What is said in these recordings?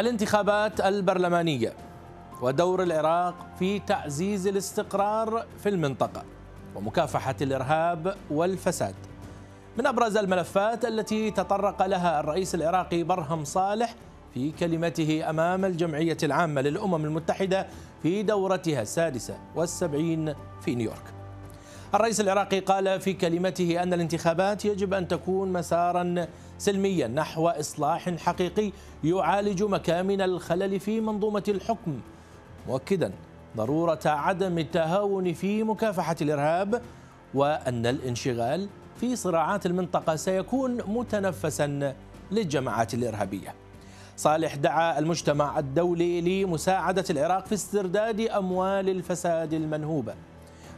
الانتخابات البرلمانية ودور العراق في تعزيز الاستقرار في المنطقة ومكافحة الإرهاب والفساد من أبرز الملفات التي تطرق لها الرئيس العراقي برهم صالح في كلمته أمام الجمعية العامة للأمم المتحدة في دورتها السادسة والسبعين في نيويورك الرئيس العراقي قال في كلمته أن الانتخابات يجب أن تكون مساراً سلميا نحو إصلاح حقيقي يعالج مكامن الخلل في منظومة الحكم مؤكدا ضرورة عدم التهاون في مكافحة الإرهاب وأن الانشغال في صراعات المنطقة سيكون متنفسا للجماعات الإرهابية صالح دعا المجتمع الدولي لمساعدة العراق في استرداد أموال الفساد المنهوبة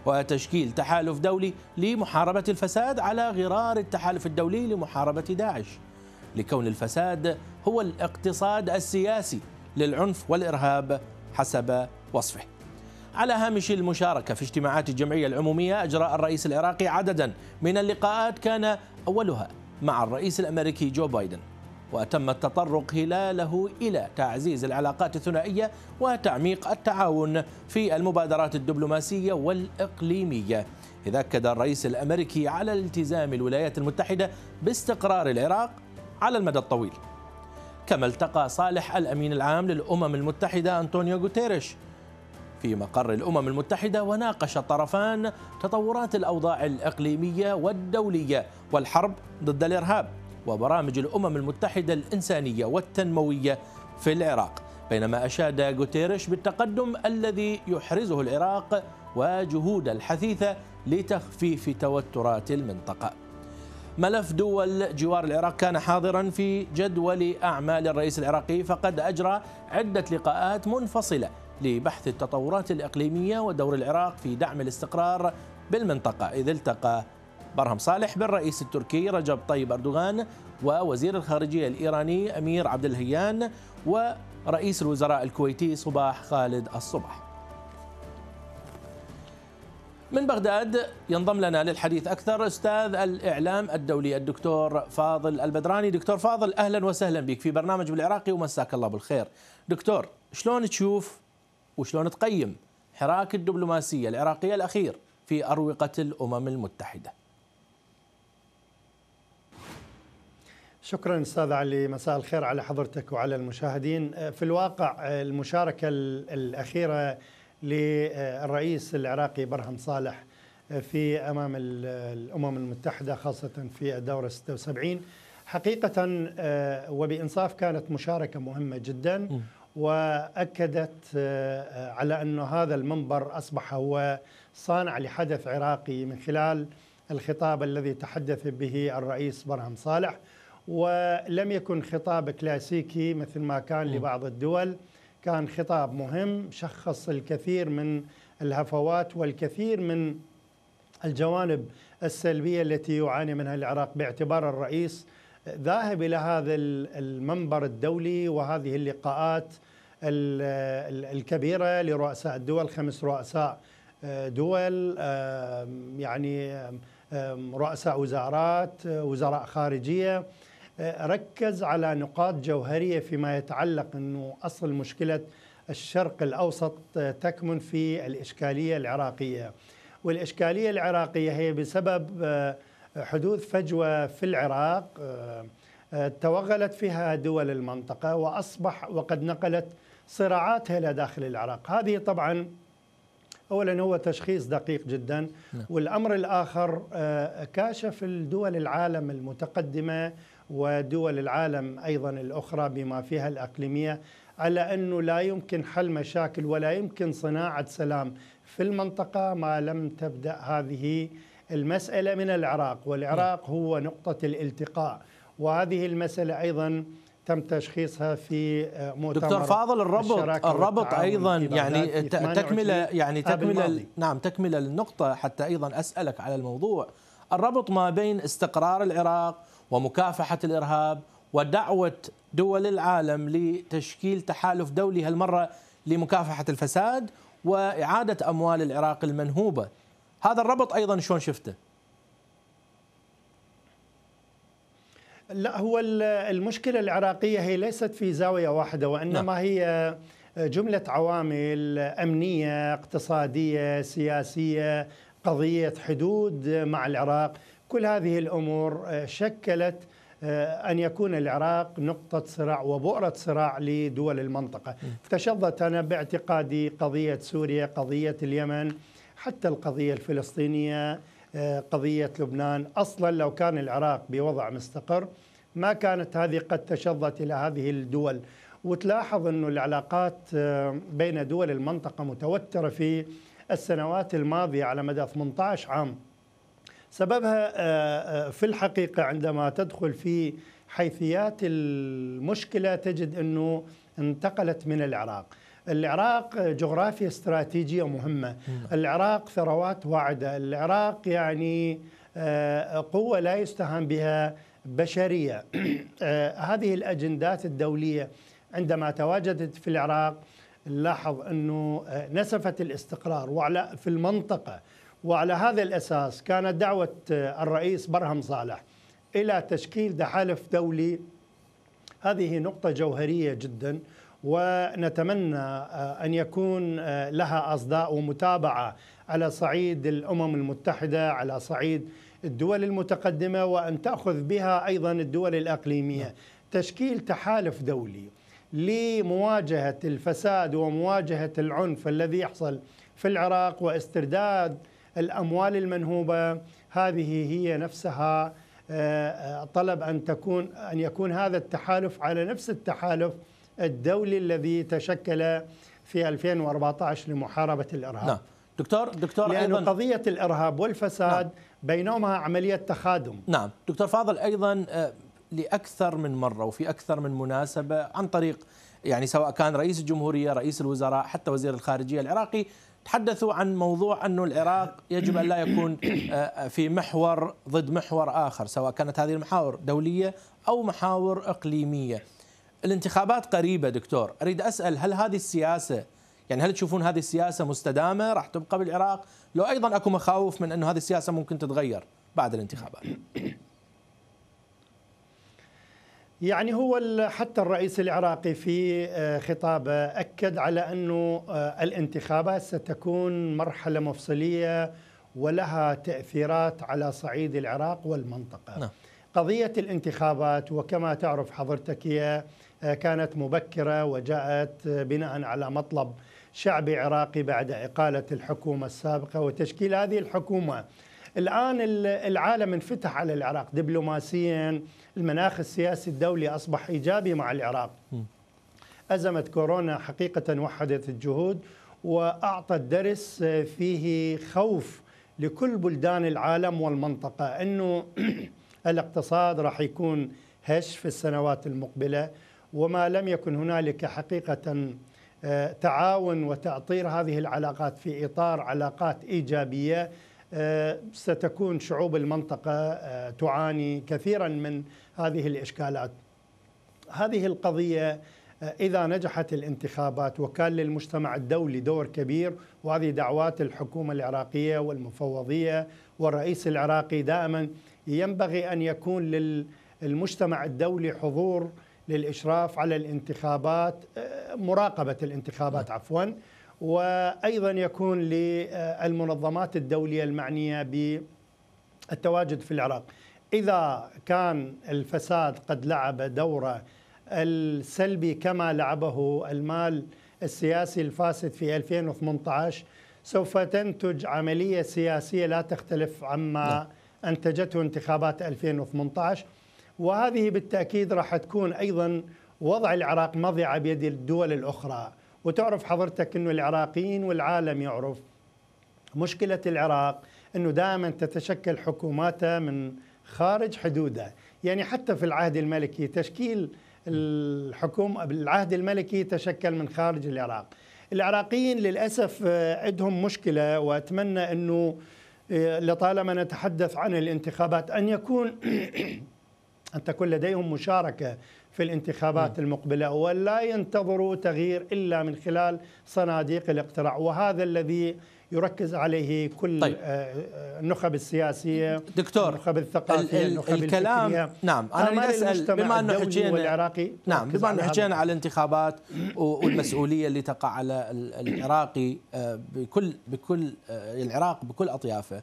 وتشكيل تحالف دولي لمحاربة الفساد على غرار التحالف الدولي لمحاربة داعش لكون الفساد هو الاقتصاد السياسي للعنف والإرهاب حسب وصفه على هامش المشاركة في اجتماعات الجمعية العمومية أجرى الرئيس العراقي عددا من اللقاءات كان أولها مع الرئيس الأمريكي جو بايدن وتم التطرق خلاله إلى تعزيز العلاقات الثنائية وتعميق التعاون في المبادرات الدبلوماسية والإقليمية إذا أكد الرئيس الأمريكي على التزام الولايات المتحدة باستقرار العراق على المدى الطويل كما التقى صالح الأمين العام للأمم المتحدة أنطونيو غوتيريش في مقر الأمم المتحدة وناقش الطرفان تطورات الأوضاع الإقليمية والدولية والحرب ضد الإرهاب وبرامج الأمم المتحدة الإنسانية والتنموية في العراق بينما أشاد غوتيريش بالتقدم الذي يحرزه العراق وجهود الحثيثة لتخفيف توترات المنطقة ملف دول جوار العراق كان حاضرا في جدول أعمال الرئيس العراقي فقد أجرى عدة لقاءات منفصلة لبحث التطورات الإقليمية ودور العراق في دعم الاستقرار بالمنطقة إذ التقى برهم صالح بالرئيس التركي رجب طيب أردوغان ووزير الخارجية الإيراني أمير عبد الهيان ورئيس الوزراء الكويتي صباح خالد الصبح من بغداد ينضم لنا للحديث أكثر أستاذ الإعلام الدولي الدكتور فاضل البدراني دكتور فاضل أهلا وسهلا بك في برنامج بالعراقي ومساك الله بالخير دكتور شلون تشوف وشلون تقيم حراك الدبلوماسية العراقية الأخير في أروقة الأمم المتحدة شكرا استاذ علي مساء الخير على حضرتك وعلى المشاهدين آه، في الواقع آه، المشاركه الاخيره للرئيس العراقي برهم صالح آه، في امام الامم المتحده خاصه في الدوره 76 حقيقه وبانصاف كانت مشاركه مهمه جدا واكدت على أن هذا المنبر اصبح هو صانع لحدث عراقي من خلال الخطاب الذي تحدث به الرئيس برهم صالح ولم يكن خطاب كلاسيكي مثل ما كان لبعض الدول كان خطاب مهم شخص الكثير من الهفوات والكثير من الجوانب السلبية التي يعاني منها العراق باعتبار الرئيس ذاهب إلى هذا المنبر الدولي وهذه اللقاءات الكبيرة لرؤساء الدول خمس رؤساء آه، دول يعني رؤساء وزارات آه، وزراء خارجية ركز على نقاط جوهريه فيما يتعلق انه اصل مشكله الشرق الاوسط تكمن في الاشكاليه العراقيه والاشكاليه العراقيه هي بسبب آه، حدوث فجوه في العراق آه، آه، توغلت فيها دول المنطقه واصبح وقد نقلت صراعاتها الى داخل العراق هذه طبعا اولا هو تشخيص دقيق جدا نعم. والامر الاخر كاشف الدول العالم المتقدمه ودول العالم أيضا الأخرى بما فيها الأقليمية على أنه لا يمكن حل مشاكل ولا يمكن صناعة سلام في المنطقة ما لم تبدأ هذه المسألة من العراق والعراق نعم. هو نقطة الالتقاء وهذه المسألة أيضا تم تشخيصها في آه، مؤتمر دكتور فاضل الربط الربط ايضا يعني تكمله يعني تكمله نعم تكمله النقطه حتى ايضا اسالك على الموضوع الربط ما بين استقرار العراق ومكافحة الإرهاب ودعوة دول العالم لتشكيل تحالف دولي هالمرة لمكافحة الفساد وإعادة أموال العراق المنهوبة هذا الربط أيضا شلون شفته؟ لا هو المشكلة العراقية هي ليست في زاوية واحدة وإنما لا. نعم. هي جملة عوامل أمنية اقتصادية سياسية قضية حدود مع العراق كل هذه الامور آه، شكلت آه، أن يكون العراق نقطة صراع وبؤرة صراع لدول المنطقة تشظت أنا باعتقادي قضية سوريا قضية اليمن حتى القضية الفلسطينية آه، قضية لبنان أصلا لو كان العراق بوضع مستقر ما كانت هذه قد تشظت إلى هذه الدول وتلاحظ أن العلاقات بين دول المنطقة متوترة في السنوات الماضية على مدى 18 عام سببها آه، آه، في الحقيقة عندما تدخل في حيثيات المشكلة تجد أنه انتقلت من العراق العراق جغرافيا استراتيجية مهمة نعم. العراق ثروات واعدة العراق يعني آه، قوة لا يستهان بها بشرية هذه الأجندات الدولية عندما تواجدت في العراق نلاحظ أنه نسفت الاستقرار وعلى في المنطقة وعلى هذا الأساس كانت دعوة آه، الرئيس برهم صالح إلى تشكيل تحالف دولي هذه نقطة جوهرية جدا ونتمنى آه، أن يكون آه، لها أصداء ومتابعة على صعيد الأمم المتحدة على صعيد الدول المتقدمة وأن تأخذ بها أيضا الدول الأقليمية نعم. تشكيل تحالف دولي لمواجهة الفساد ومواجهة العنف الذي يحصل في العراق واسترداد الاموال المنهوبه هذه هي نفسها آه، آه، طلب ان تكون ان يكون هذا التحالف على نفس التحالف الدولي الذي تشكل في 2014 لمحاربه الارهاب. نعم. دكتور دكتور لأن أيضا قضية الإرهاب والفساد نعم. بينهما عملية تخادم نعم دكتور فاضل أيضا آه، لأكثر من مرة وفي أكثر من مناسبة عن طريق يعني سواء كان رئيس الجمهورية رئيس الوزراء حتى وزير الخارجية العراقي تحدثوا عن موضوع أن العراق يجب أن لا يكون آه، آه، في محور ضد محور آخر سواء كانت هذه المحاور دولية أو محاور إقليمية الانتخابات قريبة دكتور أريد أسأل هل هذه السياسة يعني هل تشوفون هذه السياسة مستدامة راح تبقى بالعراق لو أيضا أكو مخاوف من أن هذه السياسة ممكن تتغير بعد الانتخابات يعني هو حتى الرئيس العراقي في آه، خطابه آه، اكد على انه آه، الانتخابات ستكون مرحله مفصليه ولها تاثيرات على صعيد العراق والمنطقه. نعم. قضيه الانتخابات وكما تعرف حضرتك هي كانت مبكره وجاءت بناء على مطلب شعبي عراقي بعد اقاله الحكومه السابقه وتشكيل هذه الحكومه الآن العالم انفتح على العراق دبلوماسيا المناخ السياسي الدولي أصبح إيجابي مع العراق أزمة كورونا حقيقة وحدت الجهود وأعطت درس آه، فيه خوف لكل بلدان العالم والمنطقة أنه الاقتصاد راح يكون هش في السنوات المقبلة وما لم يكن هنالك حقيقة آه، تعاون وتأطير هذه العلاقات في إطار علاقات إيجابية آه، ستكون شعوب المنطقة آه، تعاني كثيرا من هذه الإشكالات هذه القضية آه، إذا نجحت الانتخابات وكان للمجتمع الدولي دور كبير وهذه دعوات الحكومة العراقية والمفوضية والرئيس العراقي دائما ينبغي أن يكون للمجتمع الدولي حضور للإشراف على الانتخابات مراقبة الانتخابات نعم. عفواً وايضا يكون للمنظمات الدوليه المعنيه بالتواجد في العراق. اذا كان الفساد قد لعب دوره السلبي كما لعبه المال السياسي الفاسد في 2018 سوف تنتج عمليه سياسيه لا تختلف عما نعم. انتجته انتخابات 2018 وهذه بالتاكيد راح تكون ايضا وضع العراق مضيعه بيد الدول الاخرى وتعرف حضرتك انه العراقيين والعالم يعرف مشكله العراق انه دائما تتشكل حكوماته من خارج حدوده يعني حتى في العهد الملكي تشكيل الحكومة بالعهد الملكي تشكل من خارج العراق العراقيين للأسف آه، عندهم مشكلة وأتمنى أنه آه، لطالما نتحدث عن الانتخابات أن يكون أن تكون لديهم مشاركة في الانتخابات نعم. المقبلة ولا ينتظروا تغيير إلا من خلال صناديق الاقتراع وهذا الذي يركز عليه كل طيب. آه، آه، النخب السياسيه دكتور النخب الثقافيه ال النخب الكلام نعم انا اسال بما انه حكينا والعراقي نعم بما انه حكينا على الانتخابات والمسؤوليه اللي تقع على العراقي آه، بكل بكل العراق بكل اطيافه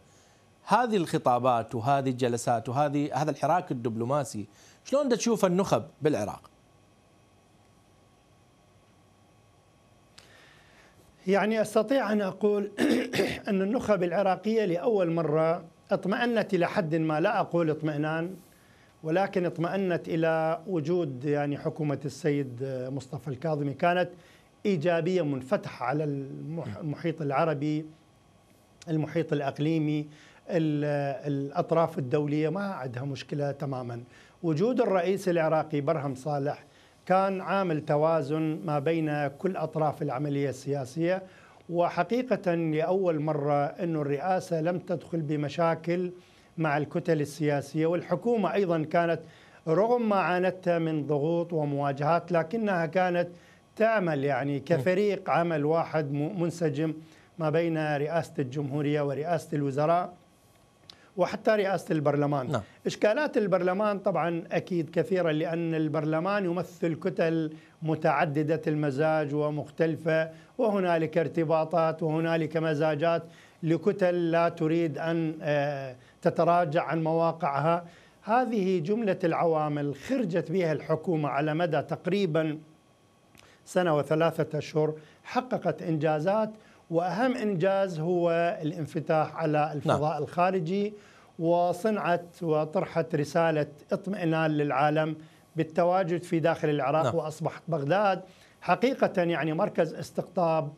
هذه الخطابات وهذه الجلسات وهذه هذا الحراك الدبلوماسي شلون تشوف النخب بالعراق يعني استطيع ان اقول ان النخب العراقيه لاول مره اطمأنت الى حد ما لا اقول اطمئنان ولكن اطمأنت الى وجود يعني حكومه السيد مصطفى الكاظمي كانت ايجابيه منفتحه على المحيط العربي المحيط الاقليمي الاطراف الدوليه ما عندها مشكله تماما وجود الرئيس العراقي برهم صالح كان عامل توازن ما بين كل أطراف العملية السياسية وحقيقة لأول مرة أن الرئاسة لم تدخل بمشاكل مع الكتل السياسية والحكومة أيضا كانت رغم ما عانت من ضغوط ومواجهات لكنها كانت تعمل يعني كفريق عمل واحد منسجم ما بين رئاسة الجمهورية ورئاسة الوزراء وحتى رئاسة البرلمان نعم. إشكالات البرلمان طبعا أكيد كثيرة لأن البرلمان يمثل كتل متعددة المزاج ومختلفة وهنالك ارتباطات وهنالك مزاجات لكتل لا تريد أن آه، تتراجع عن مواقعها هذه جملة العوامل خرجت بها الحكومة على مدى تقريبا سنة وثلاثة أشهر حققت إنجازات وأهم إنجاز هو الانفتاح على نعم. الفضاء نعم. الخارجي وصنعت وطرحت رسالة اطمئنان للعالم بالتواجد في داخل العراق نعم. وأصبحت بغداد حقيقة يعني مركز استقطاب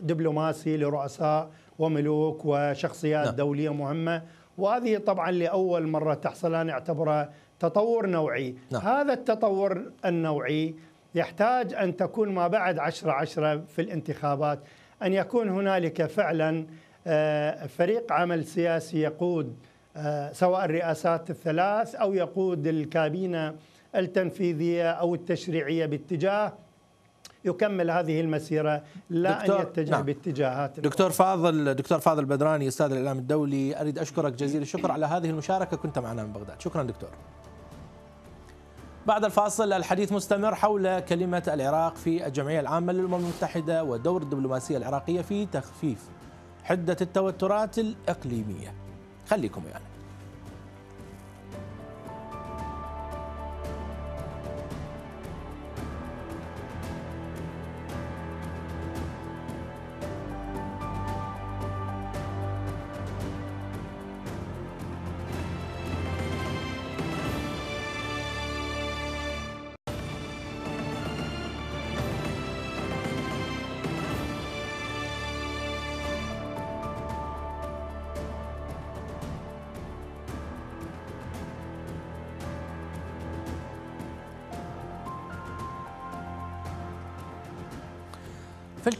دبلوماسي لرؤساء وملوك وشخصيات نعم. دولية مهمة وهذه طبعا لأول مرة تحصل أنا أعتبرها تطور نوعي نعم. هذا التطور النوعي يحتاج أن تكون ما بعد عشرة عشرة في الانتخابات أن يكون هنالك فعلا آه، فريق عمل سياسي يقود آه، سواء الرئاسات الثلاث او يقود الكابينه التنفيذيه او التشريعيه باتجاه يكمل هذه المسيرة لا دكتور أن يتجه نعم. باتجاهات دكتور فاضل دكتور فاضل بدراني أستاذ الإعلام الدولي أريد أشكرك جزيل الشكر على هذه المشاركة كنت معنا من بغداد شكرا دكتور بعد الفاصل الحديث مستمر حول كلمة العراق في الجمعية العامة للأمم المتحدة ودور الدبلوماسية العراقية في تخفيف حدة التوترات الإقليمية خليكم معنا يعني.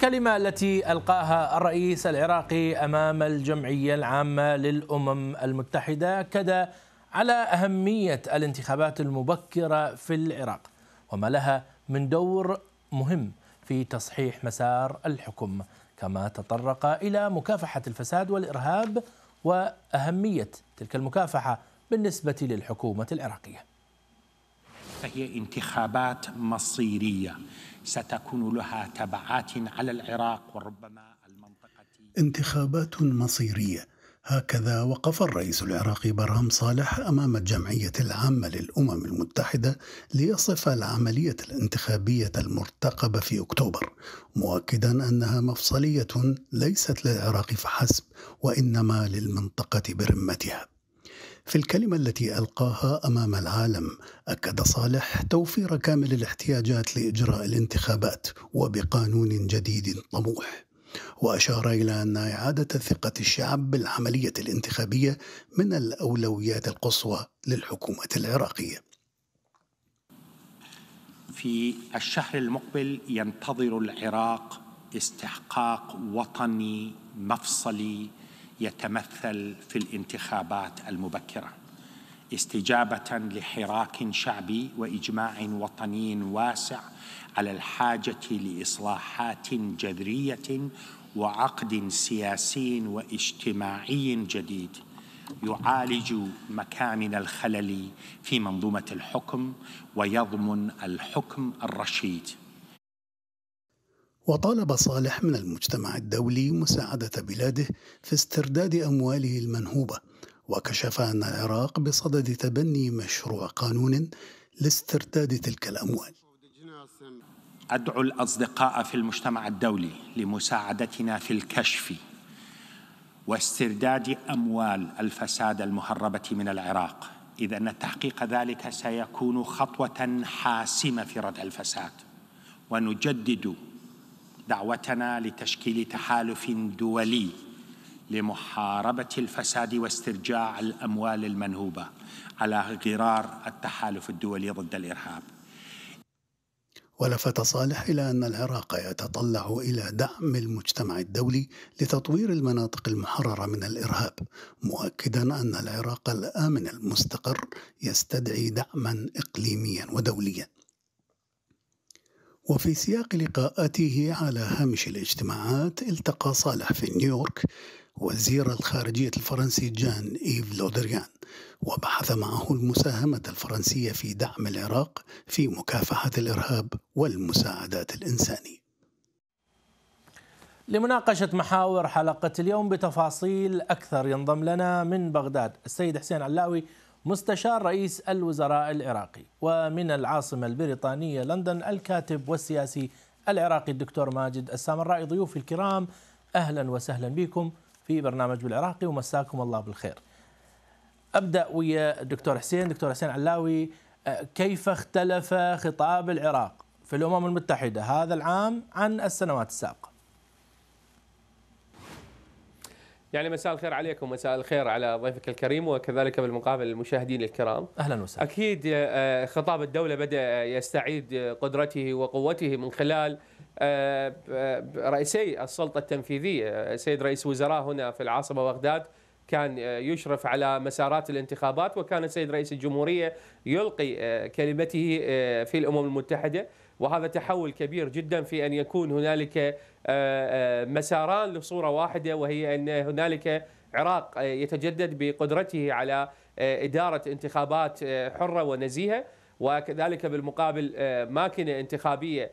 الكلمة التي ألقاها الرئيس العراقي أمام الجمعية العامة للأمم المتحدة كدا على أهمية الانتخابات المبكرة في العراق وما لها من دور مهم في تصحيح مسار الحكم كما تطرق إلى مكافحة الفساد والإرهاب وأهمية تلك المكافحة بالنسبة للحكومة العراقية فهي انتخابات مصيرية ستكون لها تبعات على العراق وربما المنطقة انتخابات مصيرية هكذا وقف الرئيس العراقي برهم صالح امام الجمعيه العامه للامم المتحده ليصف العمليه الانتخابيه المرتقبه في اكتوبر مؤكدا انها مفصليه ليست للعراق فحسب وانما للمنطقه برمتها في الكلمة التي ألقاها أمام العالم أكد صالح توفير كامل الاحتياجات لإجراء الانتخابات وبقانون جديد طموح وأشار إلى أن إعادة ثقة الشعب بالعملية الانتخابية من الأولويات القصوى للحكومة العراقية في الشهر المقبل ينتظر العراق استحقاق وطني مفصلي يتمثل في الانتخابات المبكره استجابه لحراك شعبي واجماع وطني واسع على الحاجه لاصلاحات جذريه وعقد سياسي واجتماعي جديد يعالج مكامن الخلل في منظومه الحكم ويضمن الحكم الرشيد وطالب صالح من المجتمع الدولي مساعدة بلاده في استرداد أمواله المنهوبة وكشف أن العراق بصدد تبني مشروع قانون لاسترداد تلك الأموال أدعو الأصدقاء في المجتمع الدولي لمساعدتنا في الكشف واسترداد أموال الفساد المهربة من العراق إذ أن تحقيق ذلك سيكون خطوة حاسمة في ردع الفساد ونجدد دعوتنا لتشكيل تحالف دولي لمحاربة الفساد واسترجاع الأموال المنهوبة على غرار التحالف الدولي ضد الإرهاب ولفت صالح إلى أن العراق يتطلع إلى دعم المجتمع الدولي لتطوير المناطق المحررة من الإرهاب، مؤكدا أن العراق الآمن المستقر يستدعي دعما إقليميا ودوليا. وفي سياق لقاءاته على هامش الاجتماعات التقى صالح في نيويورك وزير الخارجية الفرنسي جان إيف لودريان وبحث معه المساهمة الفرنسية في دعم العراق في مكافحة الإرهاب والمساعدات الإنسانية لمناقشة محاور حلقة اليوم بتفاصيل أكثر ينضم لنا من بغداد السيد حسين علاوي مستشار رئيس الوزراء العراقي ومن العاصمة البريطانية لندن الكاتب والسياسي العراقي الدكتور ماجد السامرائي ضيوفي الكرام أهلا وسهلا بكم في برنامج بالعراقي ومساكم الله بالخير أبدأ ويا الدكتور حسين دكتور حسين علاوي أه، كيف اختلف خطاب العراق في الأمم المتحدة هذا العام عن السنوات السابقة يعني مساء الخير عليكم ومساء الخير على ضيفك الكريم وكذلك بالمقابل المشاهدين الكرام اهلا وسهلا اكيد آه، خطاب الدوله بدا يستعيد قدرته وقوته من خلال آه، رئيسي السلطه التنفيذيه سيد رئيس وزراء هنا في العاصمه بغداد كان آه، يشرف على مسارات الانتخابات وكان السيد رئيس الجمهوريه يلقي كلمته في الامم المتحده وهذا تحول كبير جدا في أن يكون هنالك آه، آه، مساران لصورة واحدة وهي أن هنالك عراق يتجدد بقدرته على آه، إدارة انتخابات حرة ونزيهة وكذلك بالمقابل ماكينه انتخابية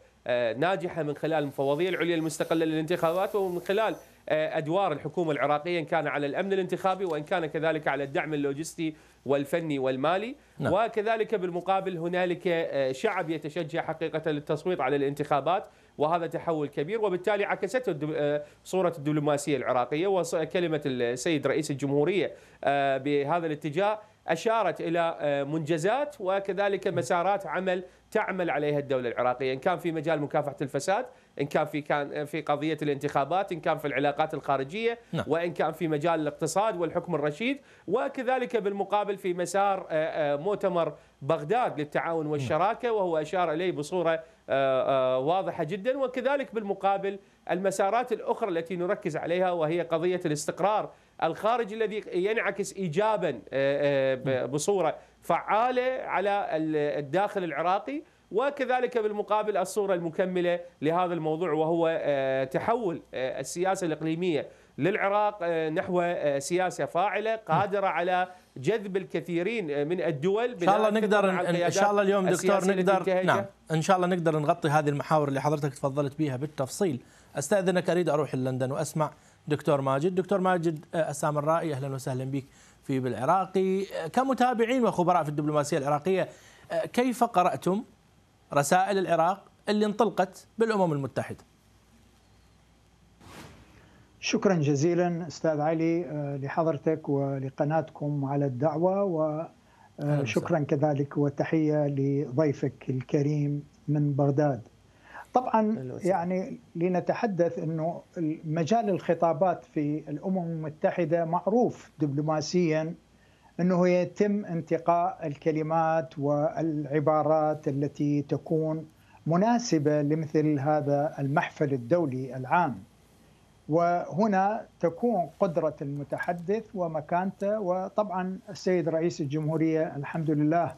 ناجحة من خلال المفوضية العليا المستقلة للانتخابات ومن خلال أدوار الحكومة العراقية إن كان على الأمن الانتخابي وإن كان كذلك على الدعم اللوجستي والفني والمالي نعم. وكذلك بالمقابل هنالك آه، شعب يتشجع حقيقة للتصويت على الانتخابات وهذا تحول كبير وبالتالي عكسته آه، صورة الدبلوماسية العراقية وكلمة السيد رئيس الجمهورية آه، بهذا الاتجاه أشارت إلى منجزات وكذلك مسارات عمل تعمل عليها الدولة العراقية إن كان في مجال مكافحة الفساد ان كان في كان في قضيه الانتخابات ان كان في العلاقات الخارجيه نعم. وان كان في مجال الاقتصاد والحكم الرشيد وكذلك بالمقابل في مسار آه، آه، مؤتمر بغداد للتعاون والشراكه وهو اشار اليه بصوره آه، واضحه جدا وكذلك بالمقابل المسارات الاخرى التي نركز عليها وهي قضيه الاستقرار الخارجي الذي ينعكس ايجابا نعم. بصوره فعاله على الداخل العراقي وكذلك بالمقابل الصورة المكملة لهذا الموضوع وهو آه، تحول آه، السياسة الإقليمية للعراق آه، نحو سياسة فاعلة قادرة على جذب الكثيرين من الدول ان شاء الله نقدر ان شاء الله اليوم دكتور نقدر نعم ان شاء الله نقدر نغطي هذه المحاور اللي حضرتك تفضلت بها بالتفصيل استاذنك اريد اروح لندن واسمع دكتور ماجد دكتور ماجد اسام الرائي اهلا وسهلا بك في بالعراقي كمتابعين وخبراء في الدبلوماسيه العراقيه كيف قراتم رسائل العراق اللي انطلقت بالامم المتحده. شكرا جزيلا استاذ علي آه، لحضرتك ولقناتكم على الدعوه وشكرا آه، كذلك وتحيه لضيفك الكريم من بغداد. طبعا يعني لنتحدث انه مجال الخطابات في الامم المتحده معروف دبلوماسيا انه يتم انتقاء الكلمات والعبارات التي تكون مناسبه لمثل هذا المحفل الدولي العام. وهنا تكون قدره المتحدث ومكانته وطبعا السيد رئيس الجمهوريه الحمد لله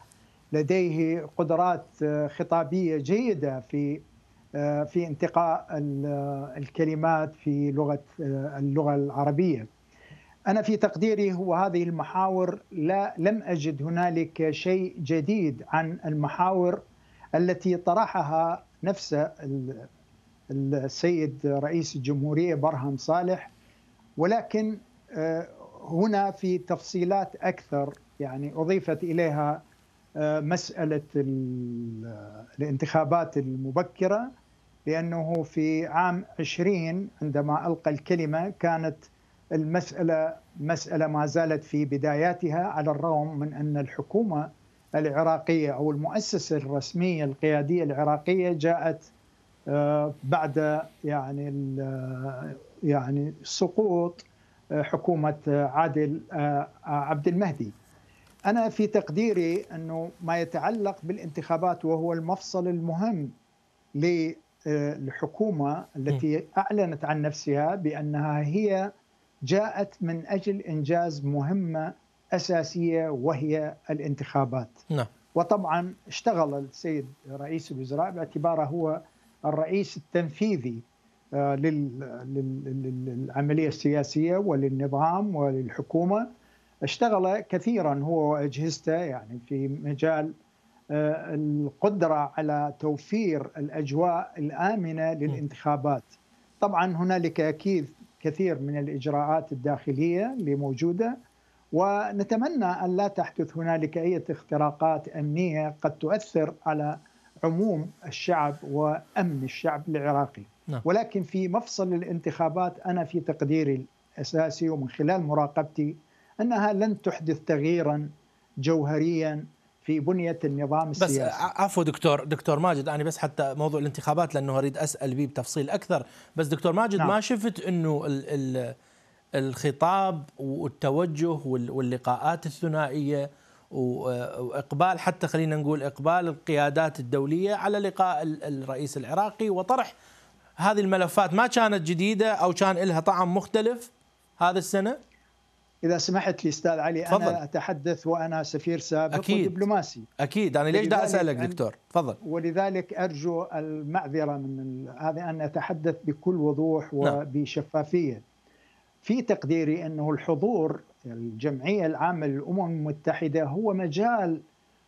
لديه قدرات خطابيه جيده في في انتقاء الكلمات في لغه اللغه العربيه. أنا في تقديري هو هذه المحاور لا لم أجد هنالك شيء جديد عن المحاور التي طرحها نفس السيد رئيس الجمهورية برهم صالح ولكن آه، هنا في تفصيلات أكثر يعني أضيفت إليها آه، مسألة الانتخابات المبكرة لأنه في عام 20 عندما ألقى الكلمة كانت المسألة مسألة ما زالت في بداياتها على الرغم من أن الحكومة العراقية أو المؤسسة الرسمية القيادية العراقية جاءت آه، بعد يعني آه، يعني سقوط آه، حكومة عادل عبد المهدي أنا في تقديري أنه ما يتعلق بالانتخابات وهو المفصل المهم للحكومة التي أعلنت عن نفسها بأنها هي جاءت من اجل انجاز مهمه اساسيه وهي الانتخابات. نعم. وطبعا اشتغل السيد رئيس الوزراء باعتباره هو الرئيس التنفيذي آه، للعمليه السياسيه وللنظام وللحكومه اشتغل كثيرا هو واجهزته يعني في مجال آه، القدره على توفير الاجواء الامنه للانتخابات. طبعا هنالك اكيد كثير من الاجراءات الداخليه اللي موجوده ونتمنى ان لا تحدث هنالك اي اختراقات امنيه قد تؤثر على عموم الشعب وامن الشعب العراقي نعم. ولكن في مفصل الانتخابات انا في تقديري الاساسي ومن خلال مراقبتي انها لن تحدث تغييرا جوهريا في بنيه النظام السياسي بس عفوا دكتور دكتور ماجد انا بس حتى موضوع الانتخابات لانه اريد اسال به بتفصيل اكثر بس دكتور ماجد نعم. ما شفت انه الخطاب والتوجه واللقاءات الثنائيه واقبال حتى خلينا نقول اقبال القيادات الدوليه على لقاء الرئيس العراقي وطرح هذه الملفات ما كانت جديده او كان لها طعم مختلف هذا السنه اذا سمحت لي استاذ علي فضل. انا اتحدث وانا سفير سابق أكيد. ودبلوماسي اكيد انا يعني ليش دا اسالك دكتور تفضل ولذلك ارجو المعذره من هذا ان اتحدث بكل وضوح نعم. وبشفافيه في تقديري انه الحضور الجمعيه العامه للامم المتحده هو مجال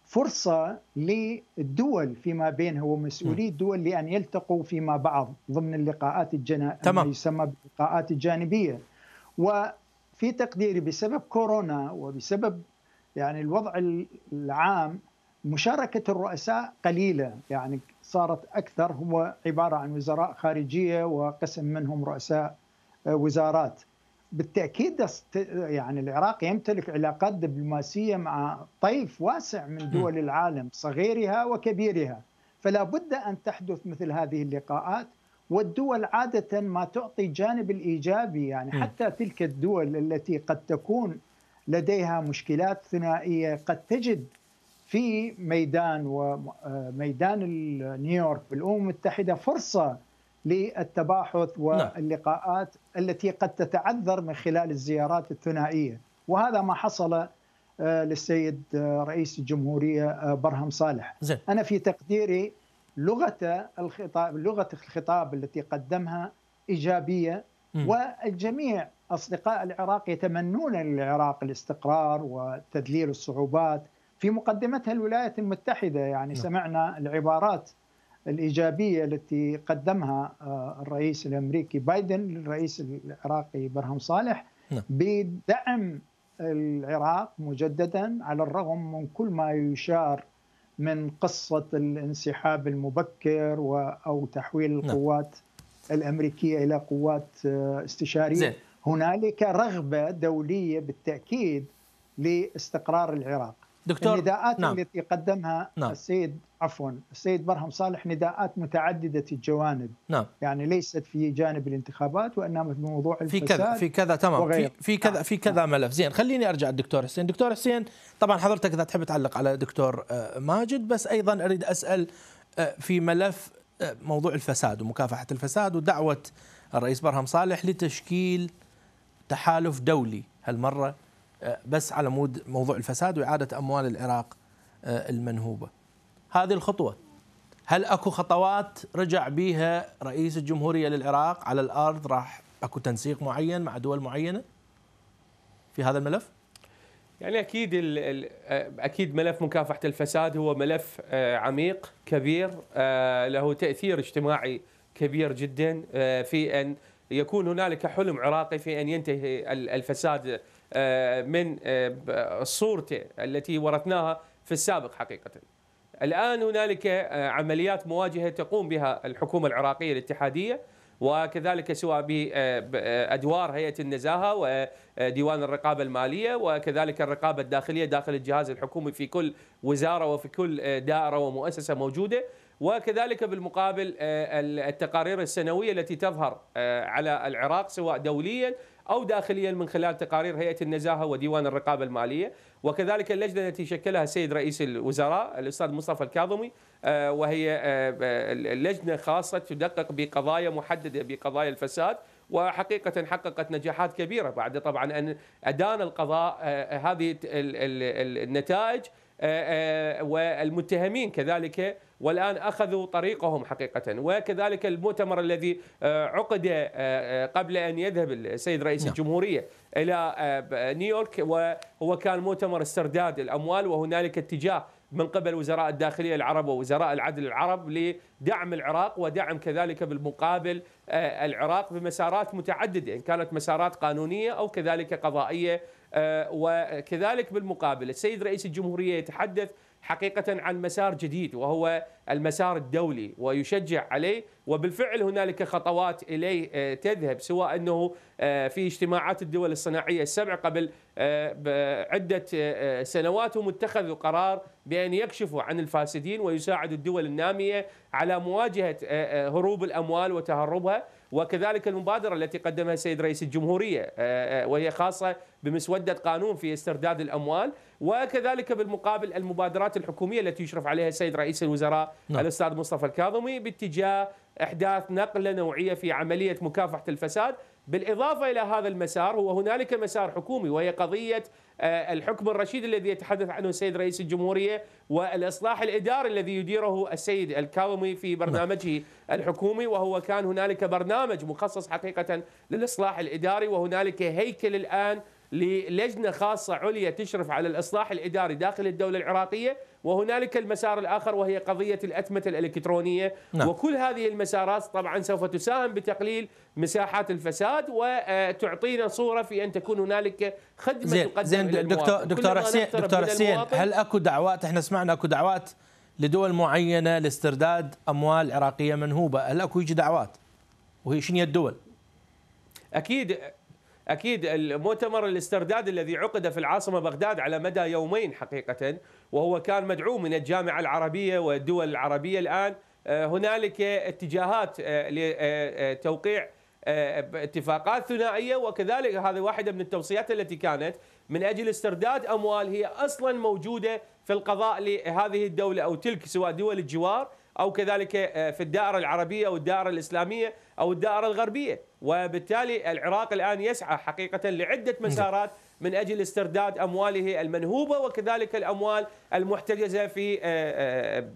فرصه للدول فيما بينها ومسؤولي الدول لان يلتقوا فيما بعض ضمن اللقاءات الجنا... تمام. يسمى باللقاءات الجانبيه و في تقديري بسبب كورونا وبسبب يعني الوضع العام مشاركة الرؤساء قليلة يعني صارت أكثر هو عبارة عن وزراء خارجية وقسم منهم رؤساء آه، وزارات بالتأكيد يعني العراق يمتلك علاقات دبلوماسية مع طيف واسع من دول العالم صغيرها وكبيرها فلا بد أن تحدث مثل هذه اللقاءات والدول عادة ما تعطي الجانب الإيجابي يعني حتى تلك الدول التي قد تكون لديها مشكلات ثنائية قد تجد في ميدان وميدان آه، نيويورك بالأمم المتحدة فرصة للتباحث نعم. واللقاءات التي قد تتعذر من خلال الزيارات الثنائية وهذا ما حصل آه، للسيد آه، رئيس الجمهورية برهم صالح أنا في تقديري لغة الخطاب لغة الخطاب التي قدمها إيجابية والجميع أصدقاء العراق يتمنون للعراق الاستقرار وتذليل الصعوبات في مقدمتها الولايات المتحدة يعني نعم. سمعنا العبارات الإيجابية التي قدمها آه، الرئيس الأمريكي بايدن للرئيس العراقي برهم صالح نعم. بدعم العراق مجددا على الرغم من كل ما يشار من قصة الانسحاب المبكر و أو تحويل نعم. القوات نعم. الأمريكية إلى قوات آه، استشارية هنالك رغبة دولية بالتأكيد لاستقرار العراق دكتور النداءات نعم. التي قدمها نعم. السيد عفوا السيد برهم صالح نداءات متعدده الجوانب نعم. يعني ليست في جانب الانتخابات وانما في موضوع الفساد في كذا في كذا تمام وغير. في في كذا في كذا نعم. ملف زين خليني ارجع الدكتور حسين دكتور حسين طبعا حضرتك اذا تحب تعلق على دكتور آه، ماجد بس ايضا اريد اسال آه، في ملف آه، موضوع الفساد ومكافحه الفساد ودعوه الرئيس برهم صالح لتشكيل تحالف دولي هالمره بس على مود موضوع الفساد وإعادة أموال العراق آه، المنهوبة هذه الخطوة هل أكو خطوات رجع بها رئيس الجمهورية للعراق على الأرض راح أكو تنسيق معين مع دول معينة في هذا الملف؟ يعني اكيد آه، اكيد ملف مكافحه الفساد هو ملف آه، عميق كبير له تاثير اجتماعي كبير جدا في ان يكون هنالك حلم عراقي في ان ينتهي الفساد آه، من آه، صورته التي ورثناها في السابق حقيقة الآن هنالك آه، عمليات مواجهة تقوم بها الحكومة العراقية الاتحادية وكذلك سواء بادوار هيئه النزاهه وديوان الرقابه الماليه وكذلك الرقابه الداخليه داخل الجهاز الحكومي في كل وزاره وفي كل دائره ومؤسسه موجوده وكذلك بالمقابل التقارير السنويه التي تظهر على العراق سواء دوليا أو داخليا من خلال تقارير هيئة النزاهة وديوان الرقابة المالية وكذلك اللجنة التي شكلها السيد رئيس الوزراء الأستاذ مصطفى الكاظمي آه، وهي آه، آه، لجنة خاصة تدقق بقضايا محددة بقضايا الفساد وحقيقة حققت نجاحات كبيرة بعد طبعا أن أدان القضاء هذه النتائج آه، آه، والمتهمين كذلك والان اخذوا طريقهم حقيقه وكذلك المؤتمر الذي آه، عقد قبل ان يذهب السيد رئيس نعم. الجمهوريه الى نيويورك وهو كان مؤتمر استرداد الاموال وهنالك اتجاه من قبل وزراء الداخليه العرب ووزراء العدل العرب لدعم العراق ودعم كذلك بالمقابل العراق بمسارات متعدده ان كانت مسارات قانونيه او كذلك قضائيه آه، وكذلك بالمقابل السيد رئيس الجمهورية يتحدث حقيقة عن مسار جديد وهو المسار الدولي ويشجع عليه وبالفعل هنالك خطوات إليه آه، تذهب سواء أنه آه، في اجتماعات الدول الصناعية السبع قبل آه، عدة سنوات هم اتخذوا قرار بأن يكشفوا عن الفاسدين ويساعدوا الدول النامية على مواجهة هروب الأموال وتهربها وكذلك المبادرة التي قدمها السيد رئيس الجمهورية وهي خاصة بمسودة قانون في استرداد الأموال وكذلك بالمقابل المبادرات الحكومية التي يشرف عليها السيد رئيس الوزراء نعم. الأستاذ مصطفى الكاظمي باتجاه إحداث نقلة نوعية في عملية مكافحة الفساد بالإضافة إلى هذا المسار هو هنالك مسار حكومي وهي قضية آه، الحكم الرشيد الذي يتحدث عنه السيد رئيس الجمهورية والإصلاح الإداري الذي يديره السيد الكاظمي في نعم. برنامجه الحكومي وهو كان هنالك برنامج مخصص حقيقة للإصلاح الإداري وهنالك هيكل الآن للجنه خاصه عليا تشرف على الاصلاح الاداري داخل الدوله العراقيه وهنالك المسار الاخر وهي قضيه الاتمته الالكترونيه نعم. وكل هذه المسارات طبعا سوف تساهم بتقليل مساحات الفساد وتعطينا صوره في ان تكون هنالك خدمه زين تقدم زين دكتور دكتور حسين دكتور حسين هل اكو دعوات احنا سمعنا اكو دعوات لدول معينه لاسترداد اموال عراقيه منهوبه، هل اكو يجي دعوات؟ وهي شنو الدول؟ اكيد أكيد المؤتمر الاسترداد الذي عقد في العاصمة بغداد على مدى يومين حقيقة وهو كان مدعوم من الجامعة العربية والدول العربية الآن آه، هنالك اتجاهات آه، لتوقيع آه، اتفاقات ثنائية وكذلك هذه واحدة من التوصيات التي كانت من أجل استرداد أموال هي أصلا موجودة في القضاء لهذه الدولة أو تلك سواء دول الجوار أو كذلك آه، في الدائرة العربية أو الدائرة الإسلامية أو الدائرة الغربية وبالتالي العراق الآن يسعى حقيقة لعدة نعم. مسارات من أجل استرداد أمواله المنهوبة وكذلك الأموال المحتجزة في آه،